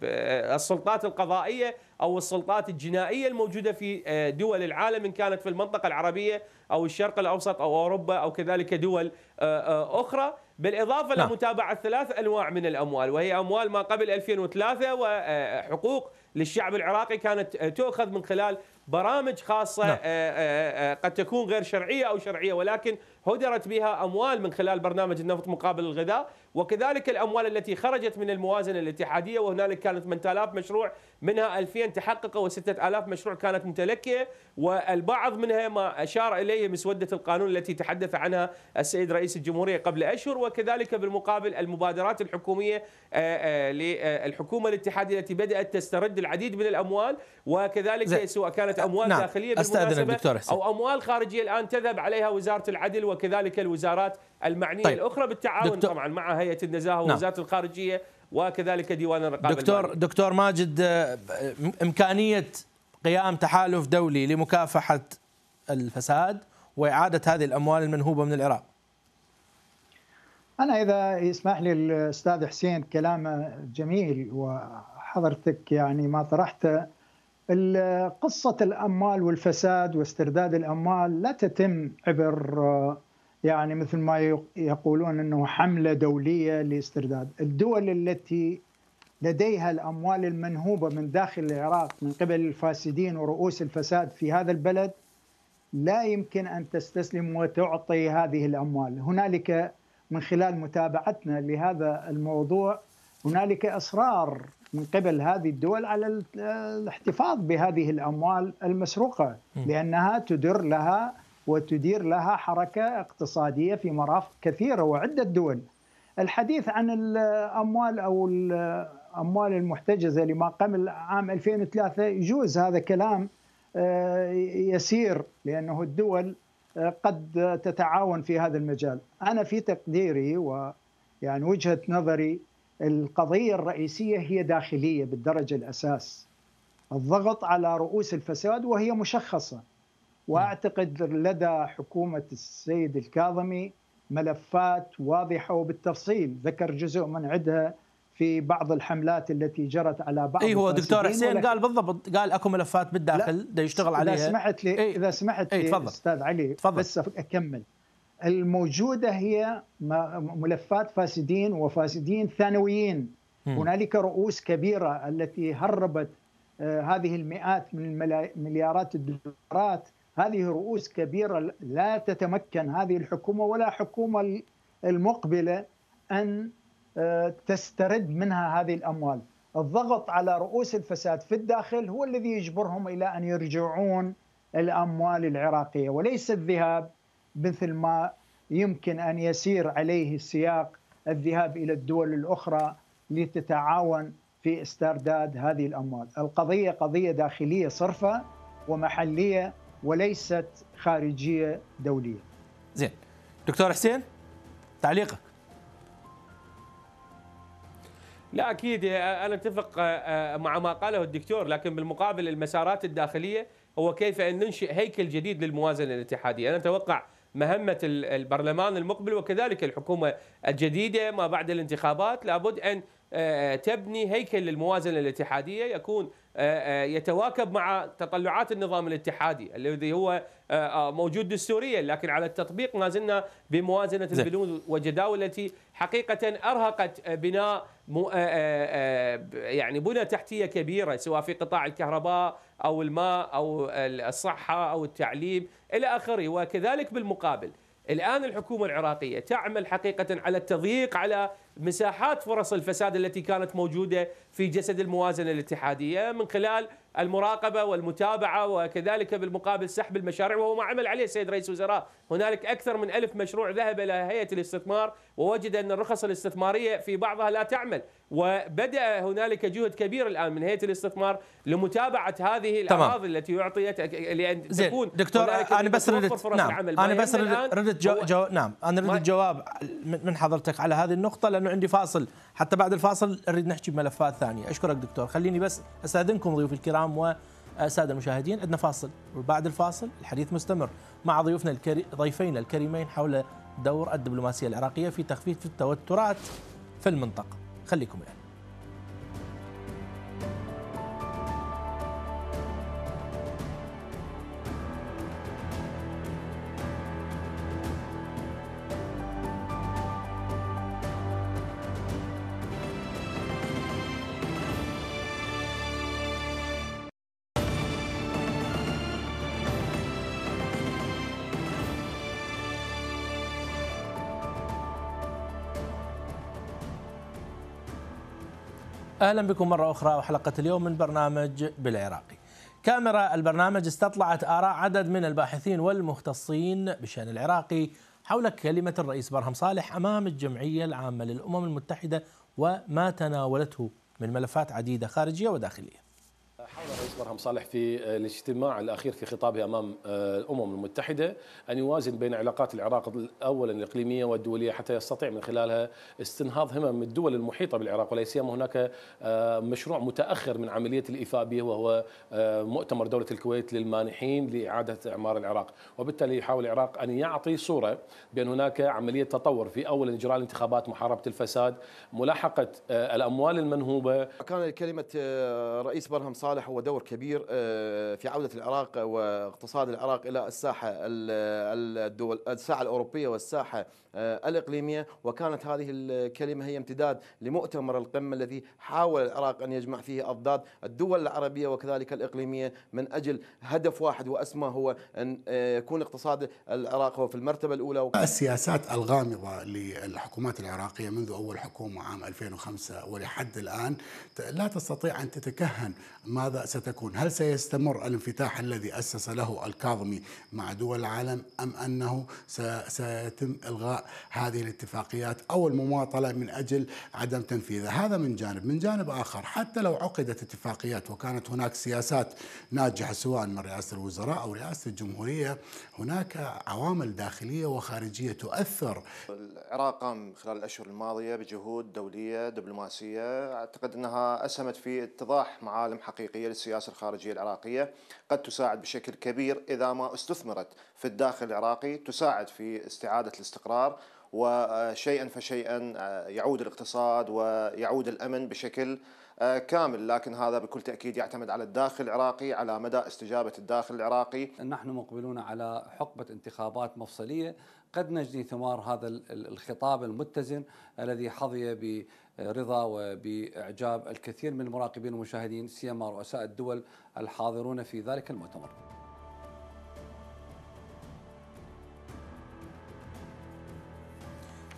آه، السلطات القضائية أو السلطات الجنائية الموجودة في دول العالم إن كانت في المنطقة العربية أو الشرق الأوسط أو أوروبا أو كذلك دول أخرى بالإضافة نعم. لمتابعة ثلاث أنواع من الأموال وهي أموال ما قبل 2003 وحقوق للشعب العراقي كانت تؤخذ من خلال برامج خاصة لا. نعم. آه، آه، آه، قد تكون غير شرعية أو شرعية ولكن هدرت بها أموال من خلال برنامج النفط مقابل الغذاء وكذلك الأموال التي خرجت من الموازنة الاتحادية وهنالك كانت 8000 مشروع منها 2000 تحققوا و6000 مشروع كانت متلكية والبعض منها ما أشار إليه مسودة القانون التي تحدث عنها السيد رئيس الجمهورية قبل أشهر وكذلك بالمقابل المبادرات الحكومية آه، آه، للحكومة آه، الاتحادية التي بدأت تسترد العديد من الأموال وكذلك سواء كانت أموال نعم. داخلية بالمناسبة أو أموال خارجية الآن تذهب عليها وزارة العدل وكذلك الوزارات المعنية طيب. الأخرى بالتعاون دكتور. طبعا مع هي هيئه النزاهه نعم. ووزاره الخارجيه وكذلك ديوان الرقابه دكتور المالية. دكتور ماجد آه، امكانيه قيام تحالف دولي لمكافحه الفساد واعاده هذه الاموال المنهوبه من العراق انا اذا يسمح لي الاستاذ حسين كلامه جميل وحضرتك يعني ما طرحته قصه الاموال والفساد واسترداد الاموال لا تتم عبر يعني مثل ما يقولون انه حمله دوليه لاسترداد الدول التي لديها الاموال المنهوبه من داخل العراق من قبل الفاسدين ورؤوس الفساد في هذا البلد لا يمكن ان تستسلم وتعطي هذه الاموال، هنالك من خلال متابعتنا لهذا الموضوع هنالك اصرار من قبل هذه الدول على الاحتفاظ بهذه الاموال المسروقه لانها تدر لها وتدير لها حركة اقتصادية في مرافق كثيرة وعدة دول الحديث عن الأموال أو الأموال المحتجزة لما قبل عام 2003 يجوز هذا كلام آه، يسير لأنه الدول آه، قد تتعاون في هذا المجال أنا في تقديري و يعني وجهة نظري القضية الرئيسية هي داخلية بالدرجة الأساس الضغط على رؤوس الفساد وهي مشخصة واعتقد لدى حكومه السيد الكاظمي ملفات واضحه وبالتفصيل ذكر جزء من عدها في بعض الحملات التي جرت على بعض اي هو دكتور حسين قال بالضبط قال اكو ملفات بالداخل ده يشتغل عليها اذا سمحت لي إيه؟ اذا سمحت إيه، لي إيه؟ استاذ علي تفضل. بس اكمل الموجوده هي ملفات فاسدين وفاسدين ثانويين هنالك رؤوس كبيره التي هربت آه، هذه المئات من المليارات الدولارات هذه رؤوس كبيرة لا تتمكن هذه الحكومة ولا حكومة المقبلة أن آه، تسترد منها هذه الأموال الضغط على رؤوس الفساد في الداخل هو الذي يجبرهم إلى أن يرجعون الأموال العراقية وليس الذهاب مثل ما يمكن أن يسير عليه السياق الذهاب إلى الدول الأخرى لتتعاون في استرداد هذه الأموال القضية قضية داخلية صرفة ومحلية وليست خارجيه دوليه. زين. دكتور حسين تعليقك. لا اكيد انا اتفق آه، آه، مع ما قاله الدكتور لكن بالمقابل المسارات الداخليه هو كيف ان ننشئ هيكل جديد للموازنه الاتحاديه، انا اتوقع مهمه البرلمان المقبل وكذلك الحكومه الجديده ما بعد الانتخابات لابد ان آه، تبني هيكل للموازنه الاتحاديه يكون آه، آه، يتواكب مع تطلعات النظام الاتحادي الذي هو آه، موجود دستوريا لكن على التطبيق ما زلنا بموازنه البنود وجداول التي حقيقه ارهقت بناء يعني بنى تحتيه كبيره سواء في قطاع الكهرباء او الماء او الصحه او التعليم الى اخره وكذلك بالمقابل الآن الحكومة العراقية تعمل حقيقة على التضييق على مساحات فرص الفساد التي كانت موجودة في جسد الموازنة الاتحادية من خلال المراقبة والمتابعة وكذلك بالمقابل سحب المشاريع وهو ما عمل عليه السيد رئيس الوزراء هنالك أكثر من ألف مشروع ذهب إلى هيئة الاستثمار ووجد أن الرخص الاستثمارية في بعضها لا تعمل وبدأ هنالك جهد كبير الآن من هيئة الاستثمار لمتابعة هذه الأراضي التي اعطيت لأن تكون دكتور أنا بس ردت نعم أنا بس ردت جو... جو... نعم أنا ردت جواب من حضرتك على هذه النقطة لأنه عندي فاصل حتى بعد الفاصل أريد نحكي بملفات ثانية أشكرك دكتور خليني بس أستأذنكم ضيوفي الكرام و الساده المشاهدين عندنا فاصل وبعد الفاصل الحديث مستمر مع ضيوفنا الكري... ضيفينا الكريمين حول دور الدبلوماسية العراقية في تخفيف التوترات في المنطقة خليكم معنا يعني. اهلا بكم مره اخرى وحلقه اليوم من برنامج بالعراقي. كاميرا البرنامج استطلعت اراء عدد من الباحثين والمختصين بشان العراقي حول كلمه الرئيس برهم صالح امام الجمعيه العامه للامم المتحده وما تناولته من ملفات عديده خارجيه وداخليه. الرئيس برهم صالح في آه، الاجتماع الاخير في خطابه امام آه، الامم المتحده ان يوازن بين علاقات العراق اولا الاقليميه والدوليه حتى يستطيع من خلالها استنهاض همم الدول المحيطه بالعراق ولا سيما هناك آه، مشروع متاخر من عمليه الافابيه وهو مؤتمر دوله الكويت للمانحين لاعاده اعمار العراق وبالتالي يحاول العراق ان يعطي صوره بان هناك عمليه تطور في اولا اجراء الانتخابات محاربه الفساد ملاحقه الاموال المنهوبه كان كلمه رئيس برهم صالح هو دولة دور كبير آه، في عودة العراق واقتصاد العراق إلى الساحة الدول الساحة الأوروبية والساحة آه، الإقليمية وكانت هذه الكلمة هي امتداد لمؤتمر القمة الذي حاول العراق أن يجمع فيه أضداد الدول العربية وكذلك الإقليمية من أجل هدف واحد وأسمى هو أن آه، يكون اقتصاد العراق هو في المرتبة الأولى السياسات الغامضة للحكومات العراقية منذ أول حكومة عام 2005 ولحد الآن لا تستطيع أن تتكهن ماذا ست ستكون هل سيستمر الانفتاح الذي أسس له الكاظمي مع دول العالم أم أنه سيتم إلغاء هذه الاتفاقيات أو المماطلة من أجل عدم تنفيذها هذا من جانب من جانب آخر حتى لو عقدت اتفاقيات وكانت هناك سياسات ناجحة سواء من رئاسة الوزراء أو رئاسة الجمهورية هناك عوامل داخلية وخارجية تؤثر العراق قام خلال الأشهر الماضية بجهود دولية دبلوماسية أعتقد أنها أسهمت في اتضاح معالم حقيقية للسياسة الخارجية العراقية قد تساعد بشكل كبير إذا ما استثمرت في الداخل العراقي تساعد في استعادة الاستقرار وشيئا فشيئا آه، يعود الاقتصاد ويعود الأمن بشكل آه، كامل لكن هذا بكل تأكيد يعتمد على الداخل العراقي على مدى استجابة الداخل العراقي نحن مقبلون على حقبة انتخابات مفصلية قد نجني ثمار هذا الخطاب المتزن الذي حظي برضا وبإعجاب الكثير من المراقبين والمشاهدين سيما رؤساء الدول الحاضرون في ذلك المؤتمر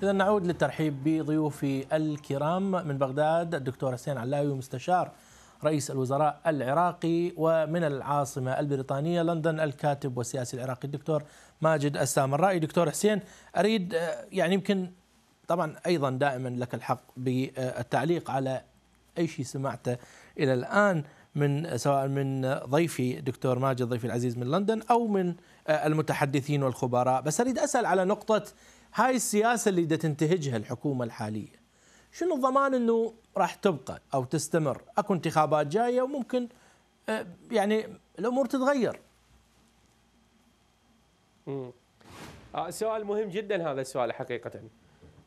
إذا نعود للترحيب بضيوفي الكرام من بغداد الدكتور حسين علاوي مستشار رئيس الوزراء العراقي ومن العاصمة البريطانية لندن الكاتب والسياسي العراقي الدكتور ماجد السامرائي دكتور حسين أريد آه، يعني يمكن طبعا أيضا دائما لك الحق بالتعليق على أي شيء سمعته إلى الآن من سواء من ضيفي دكتور ماجد ضيفي العزيز من لندن أو من آه، المتحدثين والخبراء بس أريد أسأل على نقطة هاي السياسه اللي دا تنتهجها الحكومه الحاليه شنو الضمان انه راح تبقى او تستمر اكو انتخابات جايه وممكن آه، يعني الامور تتغير امم سؤال مهم جدا هذا السؤال حقيقه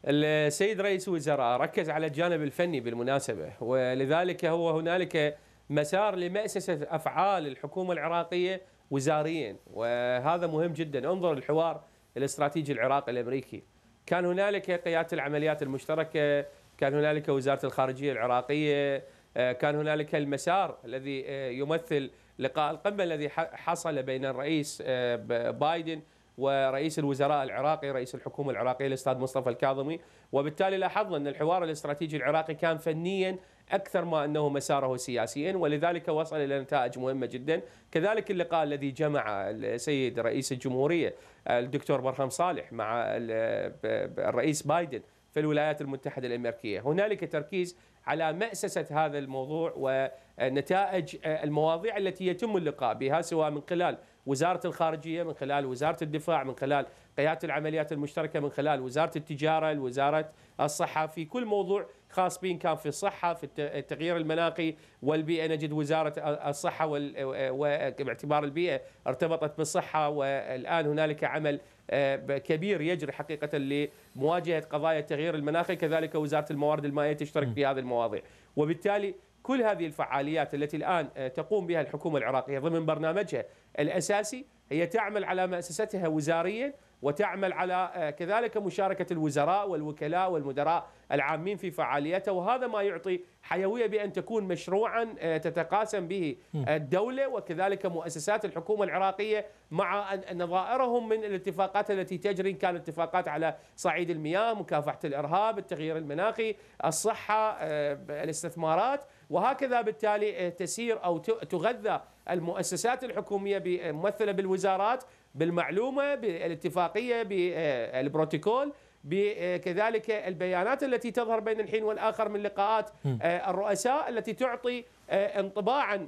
السيد رئيس الوزراء ركز على الجانب الفني بالمناسبه ولذلك هو هنالك مسار لمأسسة أفعال الحكومة العراقية وزاريا وهذا مهم جدا انظر الحوار الاستراتيجي العراقي الامريكي كان هنالك قياده العمليات المشتركه كان هنالك وزاره الخارجيه العراقيه آه، كان هنالك المسار الذي آه، يمثل لقاء القمه الذي حصل بين الرئيس آه، بايدن ورئيس الوزراء العراقي رئيس الحكومه العراقيه الاستاذ مصطفى الكاظمي وبالتالي لاحظنا ان الحوار الاستراتيجي العراقي كان فنيا أكثر ما أنه مساره سياسيا ولذلك وصل إلى نتائج مهمة جدا كذلك اللقاء الذي جمع السيد رئيس الجمهورية الدكتور برهم صالح مع الرئيس بايدن في الولايات المتحدة الأمريكية هنالك تركيز على مأسسة هذا الموضوع ونتائج المواضيع التي يتم اللقاء بها سواء من خلال وزارة الخارجية من خلال وزارة الدفاع من خلال قيادة العمليات المشتركة من خلال وزارة التجارة وزارة الصحة في كل موضوع خاص بين كان في الصحه في التغيير المناخي والبيئه نجد وزاره الصحه وباعتبار البيئه ارتبطت بالصحه والان هنالك عمل آه، كبير يجري حقيقه لمواجهه قضايا التغيير المناخي كذلك وزاره الموارد المائيه تشترك في هذه المواضيع وبالتالي كل هذه الفعاليات التي الان آه، تقوم بها الحكومه العراقيه ضمن برنامجها الاساسي هي تعمل على مؤسستها وزاريا وتعمل على آه، كذلك مشاركة الوزراء والوكلاء والمدراء العامين في فعاليتها وهذا ما يعطي حيوية بأن تكون مشروعا آه، تتقاسم به الدولة وكذلك مؤسسات الحكومة العراقية مع نظائرهم من الاتفاقات التي تجري إن كانت اتفاقات على صعيد المياه مكافحة الإرهاب التغيير المناخي الصحة آه، الاستثمارات وهكذا بالتالي تسير أو تغذى المؤسسات الحكومية ممثلة بالوزارات بالمعلومه بالاتفاقيه بالبروتوكول آه، بكذلك آه، البيانات التي تظهر بين الحين والاخر من لقاءات آه، الرؤساء التي تعطي انطباعا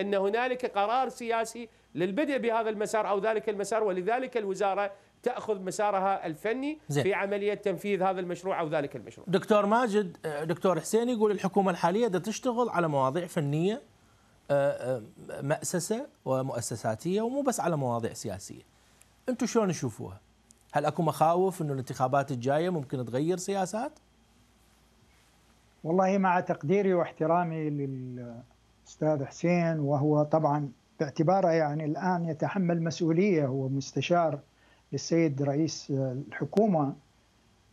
ان هنالك قرار سياسي للبدء بهذا المسار او ذلك المسار ولذلك الوزاره تاخذ مسارها الفني زين. في عمليه تنفيذ هذا المشروع او ذلك المشروع. دكتور ماجد دكتور حسين يقول الحكومه الحاليه تشتغل على مواضيع فنيه آه، آه، مأسسة ومؤسساتية ومو بس على مواضيع سياسية أنتم شلون تشوفوها؟ هل أكو مخاوف أنه الانتخابات الجاية ممكن تغير سياسات؟ والله مع تقديري واحترامي للأستاذ حسين وهو طبعا باعتباره يعني الآن يتحمل مسؤولية هو مستشار للسيد رئيس الحكومة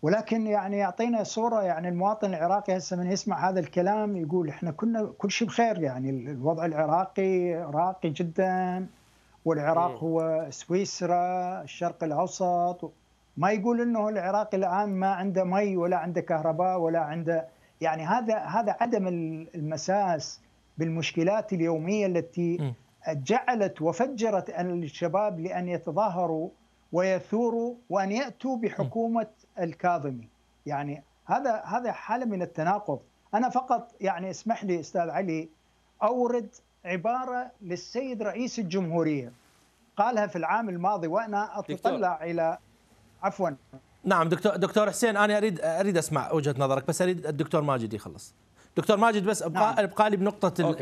ولكن يعني يعطينا صوره يعني المواطن العراقي هسه من يسمع هذا الكلام يقول احنا كنا كل شيء بخير يعني الوضع العراقي راقي جدا والعراق هو سويسرا الشرق الاوسط ما يقول انه العراق الان ما عنده مي ولا عنده كهرباء ولا عنده يعني هذا هذا عدم المساس بالمشكلات اليوميه التي جعلت وفجرت الشباب لان يتظاهروا ويثوروا وان ياتوا بحكومه الكاظمي يعني هذا هذا حاله من التناقض انا فقط يعني اسمح لي استاذ علي اورد عباره للسيد رئيس الجمهوريه قالها في العام الماضي وانا اتطلع الى عفوا نعم دكتور دكتور حسين انا اريد اريد اسمع وجهه نظرك بس اريد الدكتور ماجد يخلص دكتور ماجد بس ابقى نعم. ابقى لي بنقطه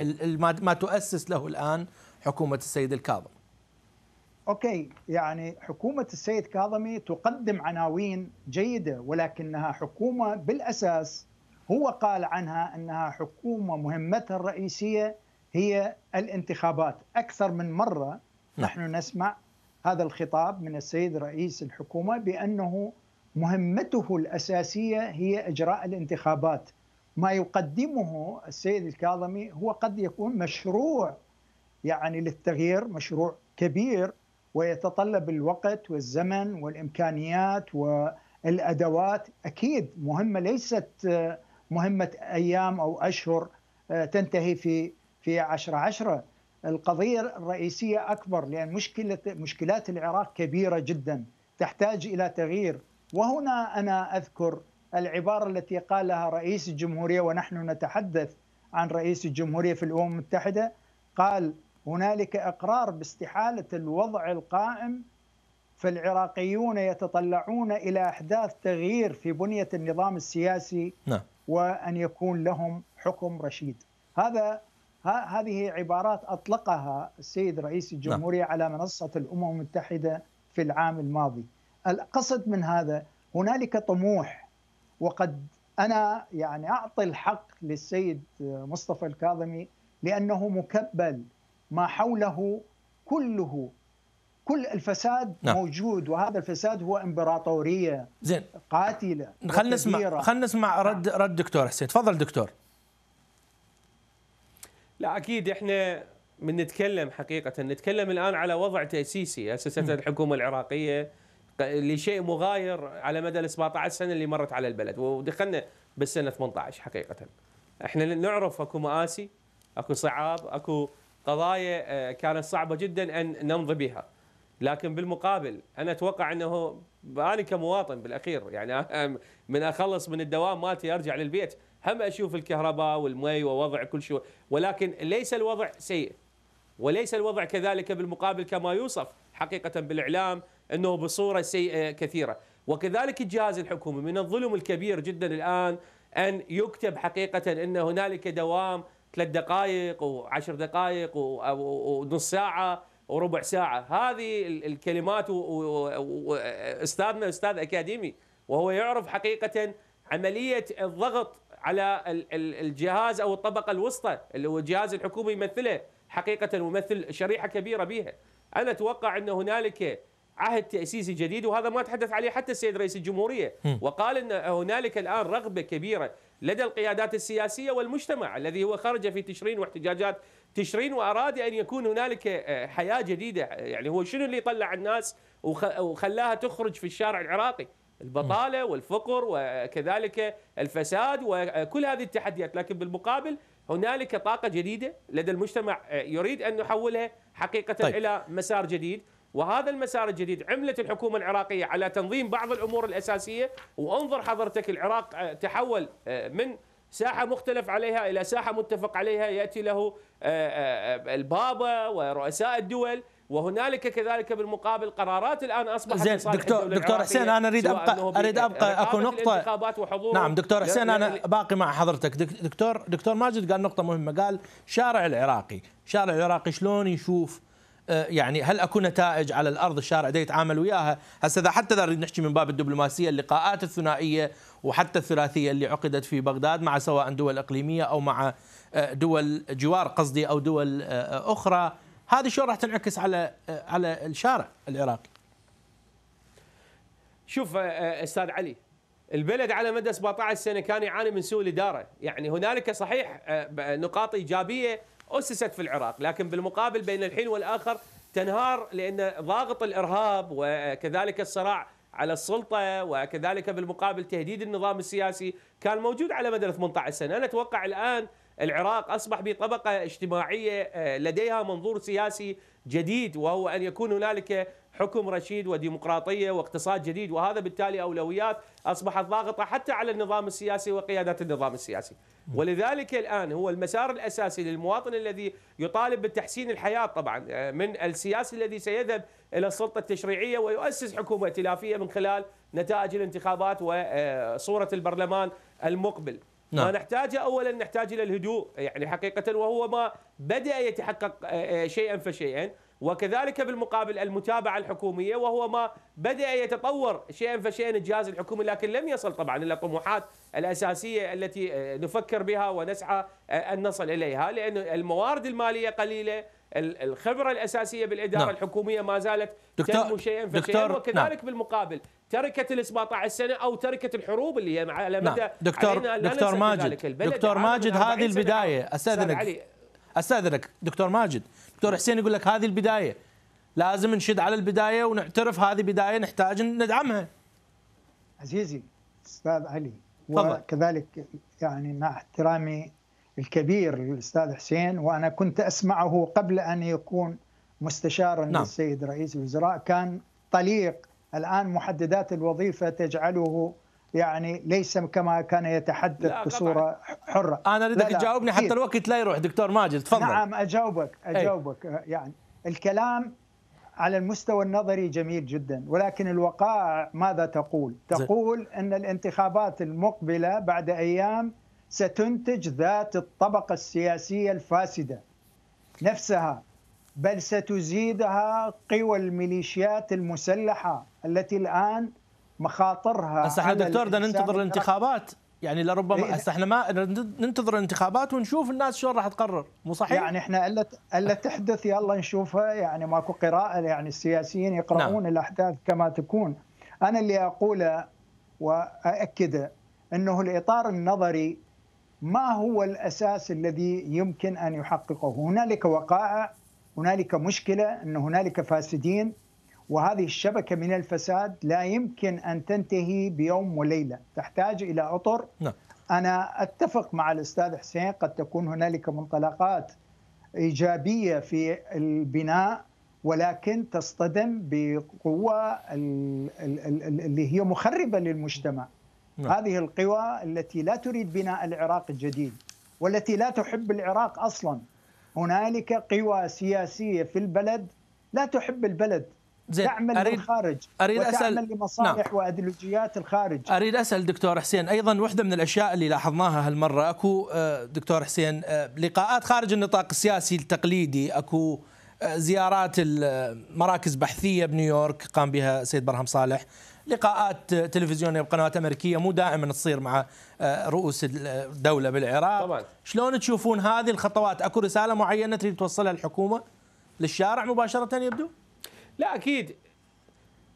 ما تؤسس له الان حكومه السيد الكاظم اوكي يعني حكومه السيد كاظمي تقدم عناوين جيده ولكنها حكومه بالاساس هو قال عنها انها حكومه مهمتها الرئيسيه هي الانتخابات اكثر من مره نعم. نحن نسمع هذا الخطاب من السيد رئيس الحكومه بانه مهمته الاساسيه هي اجراء الانتخابات ما يقدمه السيد الكاظمي هو قد يكون مشروع يعني للتغيير مشروع كبير ويتطلب الوقت والزمن والامكانيات والادوات اكيد مهمه ليست آه، مهمه ايام او اشهر آه، تنتهي في في 10 10 القضيه الرئيسيه اكبر لان مشكله مشكلات العراق كبيره جدا تحتاج الى تغيير وهنا انا اذكر العباره التي قالها رئيس الجمهوريه ونحن نتحدث عن رئيس الجمهوريه في الامم المتحده قال هنالك اقرار باستحاله الوضع القائم فالعراقيون يتطلعون الى احداث تغيير في بنيه النظام السياسي نعم. وان يكون لهم حكم رشيد هذا هذه عبارات اطلقها السيد رئيس نعم. الجمهوريه نعم. على منصه الامم المتحده في العام الماضي القصد من هذا هنالك طموح وقد انا يعني اعطي الحق للسيد مصطفى الكاظمي لانه مكبل ما حوله كله كل الفساد نعم. موجود وهذا الفساد هو امبراطوريه زين قاتله خلينا نسمع خلينا نسمع نعم. رد نعم. رد دكتور حسين تفضل دكتور لا اكيد احنا من نتكلم حقيقه نتكلم الان على وضع تاسيسي اسستها الحكومه العراقيه لشيء مغاير على مدى ال 17 سنه اللي مرت على البلد ودخلنا بالسنه 18 حقيقه احنا نعرف اكو مآسي اكو صعاب اكو قضايا آه، كانت صعبه جدا ان نمضي بها لكن بالمقابل انا اتوقع انه انا كمواطن بالاخير يعني من اخلص من الدوام مالتي ارجع للبيت هم اشوف الكهرباء والمي ووضع كل شيء ولكن ليس الوضع سيء وليس الوضع كذلك بالمقابل كما يوصف حقيقه بالاعلام انه بصوره سيئه كثيره وكذلك الجهاز الحكومي من الظلم الكبير جدا الان ان يكتب حقيقه ان هنالك دوام ثلاث دقائق وعشر دقائق ونص ساعه وربع ساعه هذه الكلمات واستاذنا استاذ اكاديمي وهو يعرف حقيقه عمليه الضغط على الجهاز او الطبقه الوسطى اللي هو الجهاز الحكومي يمثله حقيقه ويمثل شريحه كبيره بها انا اتوقع ان هنالك عهد تاسيسي جديد وهذا ما تحدث عليه حتى السيد رئيس الجمهوريه وقال ان هنالك الان رغبه كبيره لدى القيادات السياسية والمجتمع الذي هو خرج في تشرين واحتجاجات تشرين وأراد أن يكون هنالك آه، حياة جديدة يعني هو شنو اللي طلع الناس وخلاها تخرج في الشارع العراقي البطالة والفقر وكذلك الفساد وكل هذه التحديات لكن بالمقابل هنالك طاقة جديدة لدى المجتمع آه، يريد أن نحولها حقيقة طيب. إلى مسار جديد وهذا المسار الجديد عملت الحكومة العراقية على تنظيم بعض الأمور الأساسية وانظر حضرتك العراق آه، تحول آه، من ساحة مختلف عليها إلى ساحة متفق عليها يأتي له آه، البابا ورؤساء الدول وهنالك كذلك بالمقابل قرارات الان اصبحت زين دكتور دكتور حسين انا اريد ابقى اريد ابقى اكو نقطه نعم دكتور حسين انا باقي مع حضرتك دكتور دكتور ماجد قال نقطه مهمه قال شارع العراقي شارع العراقي شلون يشوف آه، يعني هل اكو نتائج على الارض الشارع دا يتعامل وياها هسه اذا حتى اذا نريد نحكي من باب الدبلوماسيه اللقاءات الثنائيه وحتى الثلاثيه اللي عقدت في بغداد مع سواء دول اقليميه او مع آه، دول جوار قصدي او دول آه، اخرى هذه شلون راح تنعكس على على الشارع العراقي شوف استاذ علي البلد على مدى 17 سنه كان يعاني من سوء الاداره يعني هنالك صحيح نقاط ايجابيه اسست في العراق لكن بالمقابل بين الحين والاخر تنهار لان ضاغط الارهاب وكذلك الصراع على السلطه وكذلك بالمقابل تهديد النظام السياسي كان موجود على مدى 18 سنه، انا اتوقع الان العراق اصبح بطبقه اجتماعيه آه، لديها منظور سياسي جديد وهو ان يكون هنالك حكم رشيد وديمقراطيه واقتصاد جديد وهذا بالتالي اولويات اصبحت ضاغطه حتى على النظام السياسي وقيادات النظام السياسي، ولذلك الان هو المسار الاساسي للمواطن الذي يطالب بتحسين الحياه طبعا آه، من السياسي الذي سيذهب الى السلطه التشريعيه ويؤسس حكومه ائتلافيه من خلال نتائج الانتخابات وصوره آه، البرلمان المقبل. نعم. ما نحتاجه اولا نحتاج الى الهدوء يعني حقيقه وهو ما بدا يتحقق آه، شيئا فشيئا وكذلك بالمقابل المتابعة الحكومية وهو ما بدأ يتطور شيئا فشيئا الجهاز الحكومي لكن لم يصل طبعا إلى الطموحات الأساسية التي نفكر بها ونسعى أن نصل إليها لأن الموارد المالية قليلة الخبرة الأساسية بالإدارة نعم. الحكومية ما زالت دكتور تنمو شيئا فشيئا وكذلك نعم. بالمقابل تركت ال 17 سنه او تركت الحروب اللي هي على نعم. مدى نعم. دكتور دكتور ماجد دكتور ماجد هذه البدايه استاذنك استاذنك دكتور ماجد دكتور حسين يقول لك هذه البدايه لازم نشد على البدايه ونعترف هذه بدايه نحتاج ندعمها عزيزي استاذ علي وكذلك يعني مع احترامي الكبير للاستاذ حسين وانا كنت اسمعه قبل ان يكون مستشارا نعم. للسيد رئيس الوزراء كان طليق الان محددات الوظيفه تجعله يعني ليس كما كان يتحدث بصوره حره انا اريدك تجاوبني حتى الوقت لا يروح دكتور ماجد تفضل نعم اجاوبك إيه. اجاوبك أي. يعني الكلام على المستوى النظري جميل جدا ولكن الوقائع ماذا تقول؟ تقول ان الانتخابات المقبله بعد ايام ستنتج ذات الطبقه السياسيه الفاسده نفسها بل ستزيدها قوى الميليشيات المسلحه التي الان مخاطرها بس احنا دكتور بدنا ننتظر الانتخابات يعني لربما إيه. هسه احنا ما ننتظر الانتخابات ونشوف الناس شلون راح تقرر مو صحيح؟ يعني احنا الا الا تحدث يلا نشوفها يعني ماكو قراءه يعني السياسيين يقرؤون نعم. الاحداث كما تكون انا اللي اقوله وااكده انه الاطار النظري ما هو الاساس الذي يمكن ان يحققه؟ هنالك وقائع هنالك مشكله ان هنالك فاسدين وهذه الشبكة من الفساد لا يمكن أن تنتهي بيوم وليلة تحتاج إلى أطر نعم. أنا أتفق مع الأستاذ حسين قد تكون هنالك منطلقات إيجابية في البناء ولكن تصطدم بقوة اللي هي مخربة للمجتمع نعم. هذه القوى التي لا تريد بناء العراق الجديد والتي لا تحب العراق أصلا هنالك قوى سياسية في البلد لا تحب البلد زين تعمل أريد للخارج أريد وتعمل أسأل لمصالح نعم. وأدلوجيات الخارج أريد أسأل دكتور حسين أيضا واحدة من الأشياء اللي لاحظناها هالمرة أكو آه، دكتور حسين آه، لقاءات خارج النطاق السياسي التقليدي أكو آه، زيارات المراكز بحثية بنيويورك قام بها سيد برهم صالح لقاءات تلفزيونية بقنوات أمريكية مو دائما تصير مع رؤوس الدولة بالعراق طبعا. شلون تشوفون هذه الخطوات أكو رسالة معينة تريد توصلها الحكومة للشارع مباشرة يبدو؟ لا اكيد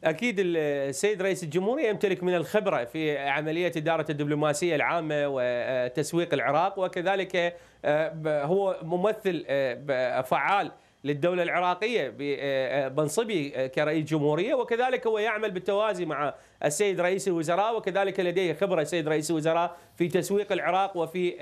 اكيد السيد رئيس الجمهوريه يمتلك من الخبره في عمليه اداره الدبلوماسيه العامه وتسويق العراق وكذلك آه، هو ممثل آه، فعال للدولة العراقية بمنصبه آه، آه، آه، كرئيس جمهورية وكذلك هو يعمل بالتوازي مع السيد رئيس الوزراء وكذلك لديه خبرة السيد رئيس الوزراء في تسويق العراق وفي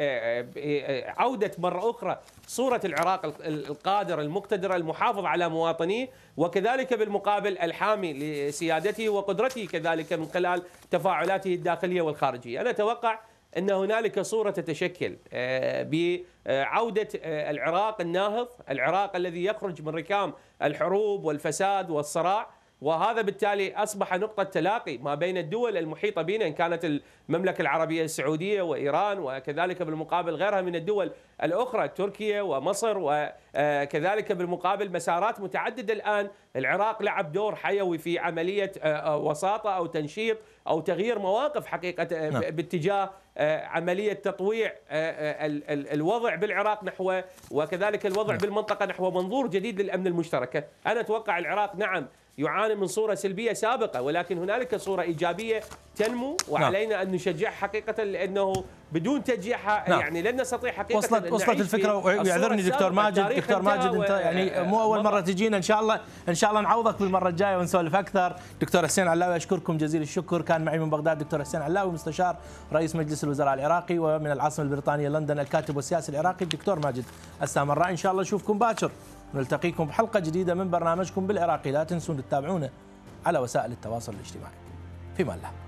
عودة مرة أخرى صورة العراق القادر المقتدر المحافظ على مواطنيه وكذلك بالمقابل الحامي لسيادته وقدرته كذلك من خلال تفاعلاته الداخلية والخارجية أنا أتوقع ان هنالك صوره تتشكل آه، بعوده آه، العراق الناهض، العراق الذي يخرج من ركام الحروب والفساد والصراع، وهذا بالتالي اصبح نقطه تلاقي ما بين الدول المحيطه بنا ان كانت المملكه العربيه السعوديه وايران وكذلك بالمقابل غيرها من الدول الاخرى تركيا ومصر وكذلك آه، بالمقابل مسارات متعدده الان العراق لعب دور حيوي في عمليه وساطه او تنشيط او تغيير مواقف حقيقه نعم. باتجاه آه، عملية تطويع آه، آه، الوضع بالعراق نحو وكذلك الوضع نعم. بالمنطقة نحو منظور جديد للأمن المشترك أنا أتوقع العراق نعم يعاني من صورة سلبية سابقة ولكن هنالك صورة إيجابية تنمو نعم. وعلينا نعم. أن نشجعها حقيقة لأنه بدون تشجيعها نعم. يعني لن نستطيع حقيقة وصلت أن وصلت الفكرة ويعذرني دكتور ماجد دكتور ماجد أنت يعني مو أول مرة تجينا إن شاء الله إن شاء الله نعوضك بالمرة الجاية ونسولف أكثر دكتور حسين علاوي أشكركم جزيل الشكر كان معي من بغداد دكتور حسين علاوي مستشار رئيس مجلس الوزراء العراقي ومن العاصمة البريطانية لندن الكاتب والسياسي العراقي الدكتور ماجد السامراء إن شاء الله نشوفكم باكر نلتقيكم بحلقة جديدة من برنامجكم بالعراقي لا تنسون تتابعونا على وسائل التواصل الاجتماعي في الله